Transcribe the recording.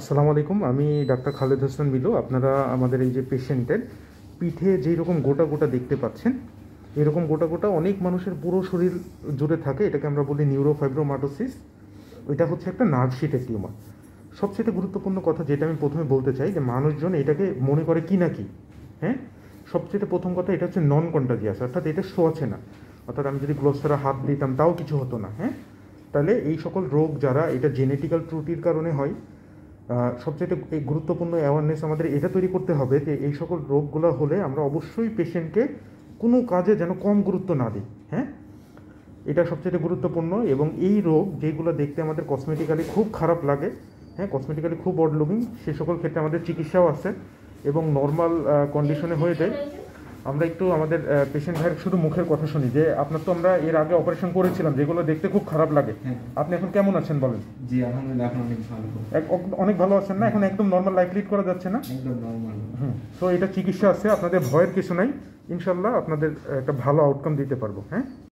আসসালামু আলাইকুম আমি ডাক্তার খালেদ হোসেন মিলু আপনারা আমাদের এই যে পেশেন্টের পিঠে যেই রকম গোটা গোটা দেখতে পাচ্ছেন এরকম গোটা গোটা অনেক মানুষের পুরো শরীর জুড়ে থাকে এটাকে আমরা বলি নিউরোফাইব্রোমাটোসিস এটা হচ্ছে একটা নার্ভ শিটের টিউমার সবচেয়ে গুরুত্বপূর্ণ কথা যেটা আমি প্রথমে বলতে চাই যে মানুষজন এটাকে মনে করে কি না কি হ্যাঁ সবচেয়ে প্রথম কথা এটা হচ্ছে নন কন্টাজিয়াস অর্থাৎ এটা শোয়াছে না অর্থাৎ আমি যদি গ্লোভস ছাড়া হাত দিতাম তাও কিছু হতো না হ্যাঁ তাহলে এই সকল রোগ যারা এটা জেনেটিক্যাল ত্রুটির কারণে হয় সবচেয়ে গুরুত্বপূর্ণ অ্যাওয়ারনেস আমাদের এটা তৈরি করতে হবে যে এই সকল রোগগুলো হলে আমরা অবশ্যই পেশেন্টকে কোনো কাজে যেন কম গুরুত্ব না দিই হ্যাঁ এটা সবচেয়ে গুরুত্বপূর্ণ এবং এই রোগ যেগুলো দেখতে আমাদের কসমেটিক্যালি খুব খারাপ লাগে হ্যাঁ কসমেটিক্যালি খুব বড লুকিং সে সকল ক্ষেত্রে আমাদের চিকিৎসাও আছে এবং নর্মাল কন্ডিশনে হয়ে যায় আমরা একটু আমাদের পেশেন্ট ভাইয়ের শুধু মুখের কথা শুনি যে আপনার তো আমরা এর আগে অপারেশন করেছিলাম যেগুলো দেখতে খুব খারাপ লাগে হ্যাঁ। আপনি এখন কেমন আছেন বলেন জি আলহামদুলিল্লাহ অনেক ভালো অনেক ভালো আছেন না এখন একদম নর্মাল লাইফ লিড করা যাচ্ছে না একদম নর্মাল হুম তো এটা চিকিৎসা আছে আপনাদের ভয়ের কিছু নাই ইনশাল্লাহ আপনাদের একটা ভালো আউটকাম দিতে পারবো হ্যাঁ